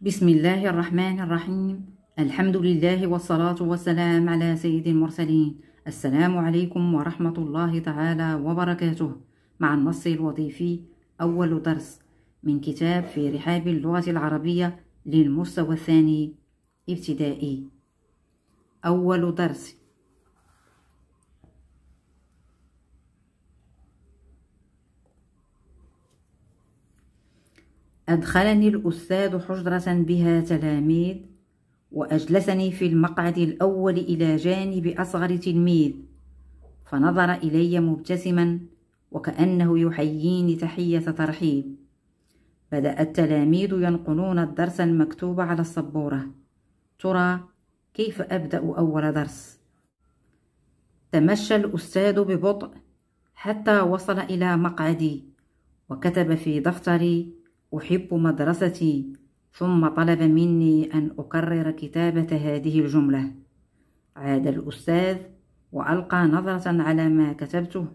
بسم الله الرحمن الرحيم الحمد لله والصلاة والسلام على سيد المرسلين السلام عليكم ورحمة الله تعالى وبركاته مع النص الوظيفي أول درس من كتاب في رحاب اللغة العربية للمستوى الثاني ابتدائي أول درس أدخلني الأستاذ حجرة بها تلاميذ وأجلسني في المقعد الأول إلى جانب أصغر تلميذ فنظر إلي مبتسما وكأنه يحييني تحية ترحيب بدأ التلاميذ ينقلون الدرس المكتوب على السبورة ترى كيف أبدأ أول درس؟ تمشى الأستاذ ببطء حتى وصل إلى مقعدي وكتب في دفتري أحب مدرستي ثم طلب مني أن أكرر كتابة هذه الجملة عاد الأستاذ وألقى نظرة على ما كتبته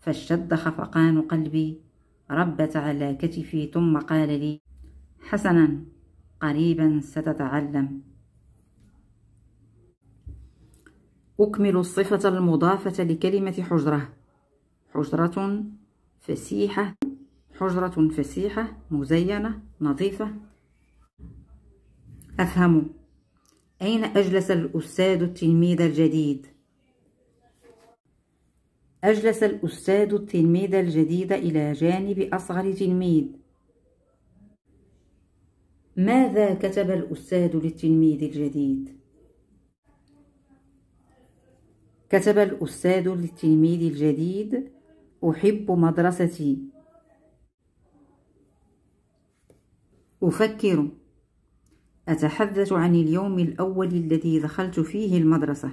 فاشتد خفقان قلبي ربت على كتفي ثم قال لي حسنا قريبا ستتعلم أكمل الصفة المضافة لكلمة حجرة حجرة فسيحة حجرة فسيحة مزينة نظيفة أفهم أين أجلس الأستاذ التلميذ الجديد؟ أجلس الأستاذ التلميذ الجديد إلى جانب أصغر تلميذ ماذا كتب الأستاذ للتلميذ الجديد؟ كتب الأستاذ للتلميذ الجديد أحب مدرستي أفكر أتحدث عن اليوم الأول الذي دخلت فيه المدرسة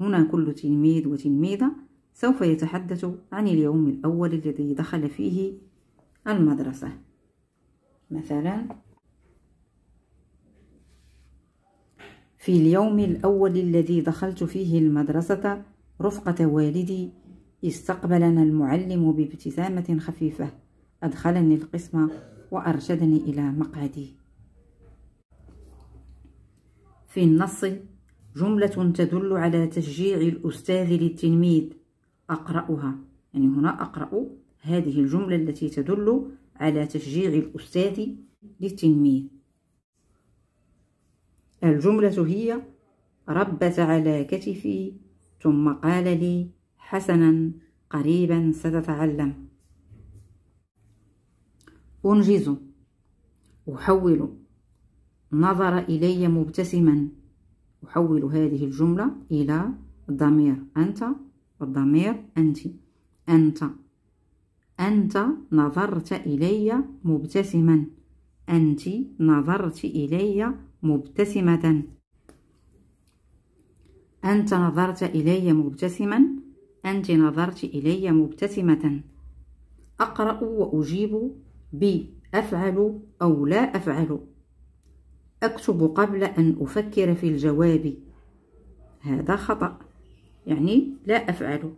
هنا كل تلميذ وتلميذة سوف يتحدث عن اليوم الأول الذي دخل فيه المدرسة مثلا في اليوم الأول الذي دخلت فيه المدرسة رفقة والدي استقبلنا المعلم بابتسامة خفيفة أدخلني القسم وأرشدني إلى مقعدي في النص جملة تدل على تشجيع الأستاذ للتلميذ أقرأها يعني هنا أقرأ هذه الجملة التي تدل على تشجيع الأستاذ للتلميذ الجملة هي ربت على كتفي ثم قال لي حسنا قريبا ستتعلم أنجز أحول نظر إلي مبتسما أحول هذه الجملة إلى ضمير أنت والضمير أنت أنت أنت نظرت إلي مبتسما أنت نظرت إلي مبتسمة أنت نظرت إلي مبتسما أنت نظرت إلي مبتسمة أقرأ وأجيب بأفعل أو لا أفعل أكتب قبل أن أفكر في الجواب هذا خطأ يعني لا أفعل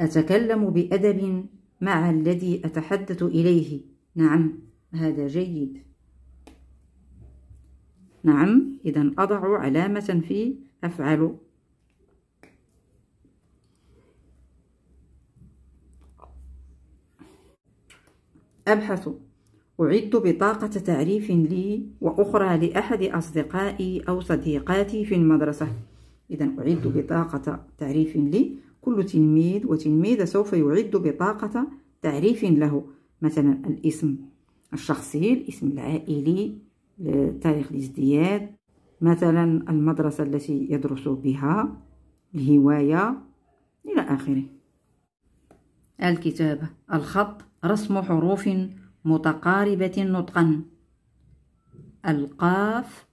أتكلم بأدب مع الذي أتحدث إليه نعم هذا جيد نعم إذا أضع علامة في أفعل أبحث أعد بطاقة تعريف لي وأخرى لأحد أصدقائي أو صديقاتي في المدرسة إذا أعد بطاقة تعريف لي كل تلميذ وتلميذة سوف يعد بطاقة تعريف له مثلا الاسم الشخصي الاسم العائلي تاريخ الازدياد مثلا المدرسة التي يدرس بها الهواية إلى آخره الكتابة الخط رسم حروف متقاربة نطقا القاف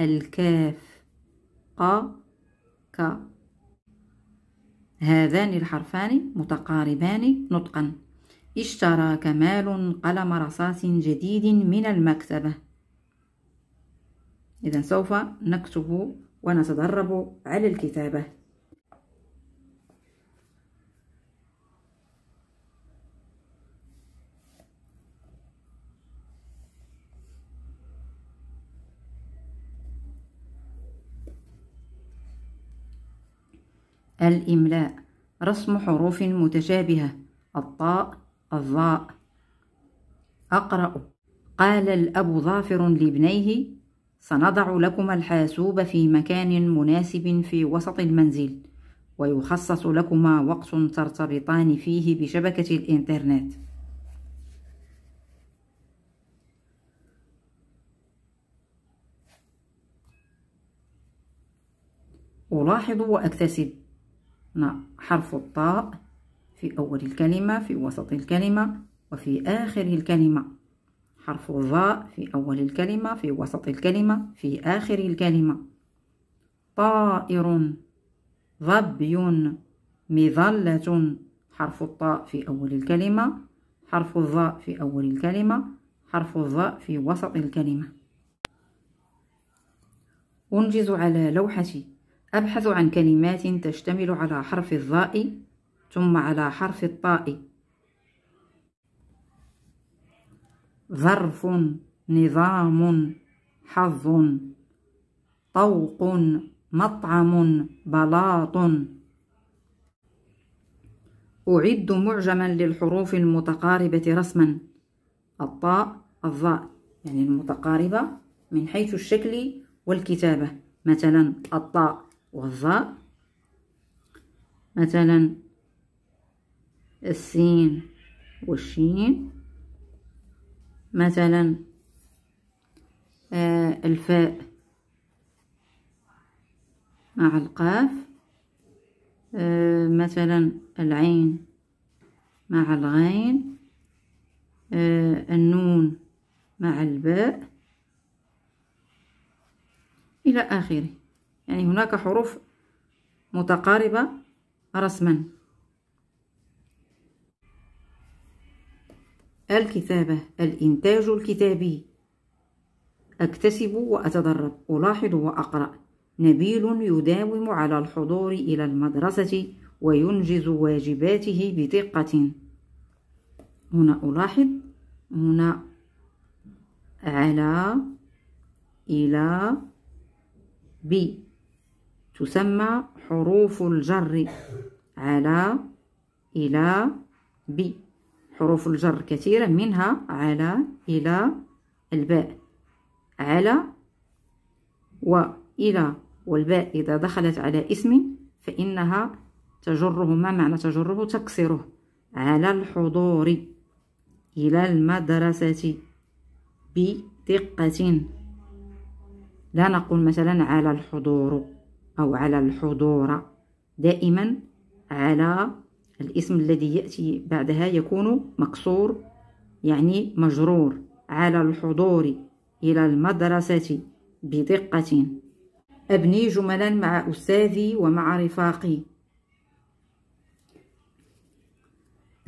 الكاف ق ك هذان الحرفان متقاربان نطقا اشترى كمال قلم رصاص جديد من المكتبة إذا سوف نكتب ونتدرب على الكتابة الإملاء رسم حروف متشابهة الطاء الظاء أقرأ قال الأب ظافر لابنيه سنضع لكما الحاسوب في مكان مناسب في وسط المنزل ويخصص لكما وقت ترتبطان فيه بشبكة الإنترنت ألاحظ وأكتسب حرف الطاء في أول الكلمة في وسط الكلمة وفي آخر الكلمة حرف الظاء في أول الكلمة في وسط الكلمة في آخر الكلمة طائر ظبي مظلة حرف الطاء في أول الكلمة حرف الظاء في أول الكلمة حرف الظاء في وسط الكلمة أنجز على لوحتي أبحث عن كلمات تشتمل على حرف الظاء ثم على حرف الطاء ظرف نظام حظ طوق مطعم بلاط أعد معجما للحروف المتقاربة رسما الطاء الظاء يعني المتقاربة من حيث الشكل والكتابة مثلا الطاء والظاء مثلا السين والشين مثلا آه الفاء مع القاف آه مثلا العين مع الغين آه النون مع الباء إلى آخره يعني هناك حروف متقاربة رسما الكتابة الإنتاج الكتابي أكتسب وأتدرب ألاحظ وأقرأ نبيل يداوم على الحضور إلى المدرسة وينجز واجباته بدقة هنا ألاحظ هنا على إلى بي تسمى حروف الجر على إلى ب حروف الجر كثيرة منها على إلى الباء على وإلى والباء إذا دخلت على اسم فإنها تجره ما معنى تجره تكسره على الحضور إلى المدرسة بدقة لا نقول مثلا على الحضور أو على الحضور دائما على الاسم الذي يأتي بعدها يكون مكسور يعني مجرور على الحضور إلى المدرسة بدقة أبني جملا مع أستاذي ومع رفاقي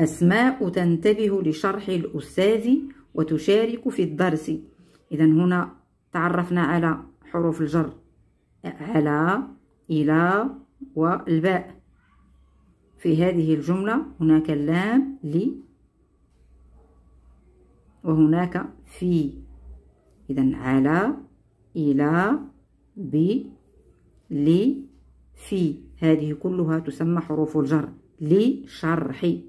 أسماء تنتبه لشرح الأستاذ وتشارك في الدرس إذا هنا تعرفنا على حروف الجر على إلى والباء في هذه الجملة هناك اللام لي وهناك في إذا على إلى ب لي في هذه كلها تسمى حروف الجر لشرحي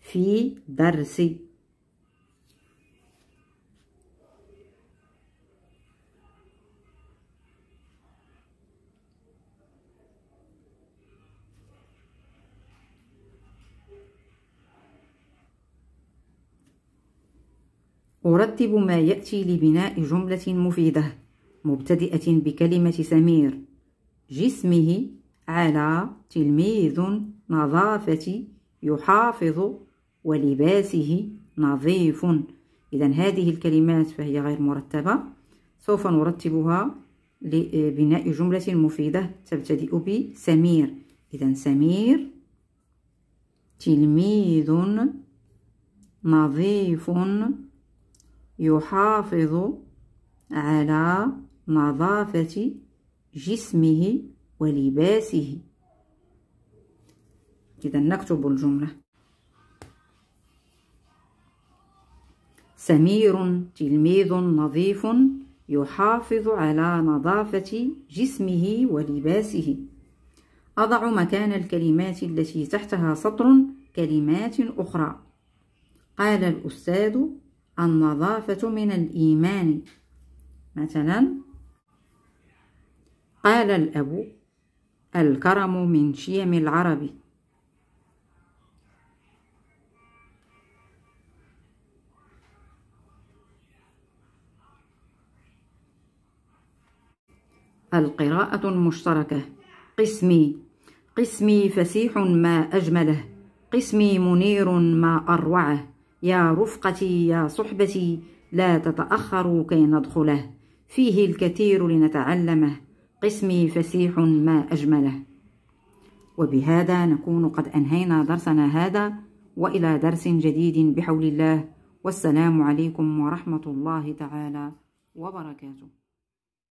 في درسي أرتب ما يأتي لبناء جملة مفيدة مبتدئة بكلمة سمير جسمه على تلميذ نظافة يحافظ ولباسه نظيف إذا هذه الكلمات فهي غير مرتبة سوف نرتبها لبناء جملة مفيدة تبتدئ بسمير إذا سمير تلميذ نظيف يحافظ على نظافة جسمه ولباسه إذا نكتب الجملة سمير تلميذ نظيف يحافظ على نظافة جسمه ولباسه أضع مكان الكلمات التي تحتها سطر كلمات أخرى قال الأستاذ النظافة من الإيمان مثلا قال الأب الكرم من شيم العرب القراءة المشتركة قسمي قسمي فسيح ما أجمله قسمي منير ما أروعه يا رفقتي يا صحبتي لا تتأخروا كي ندخله فيه الكثير لنتعلمه قسمي فسيح ما أجمله وبهذا نكون قد أنهينا درسنا هذا وإلى درس جديد بحول الله والسلام عليكم ورحمة الله تعالى وبركاته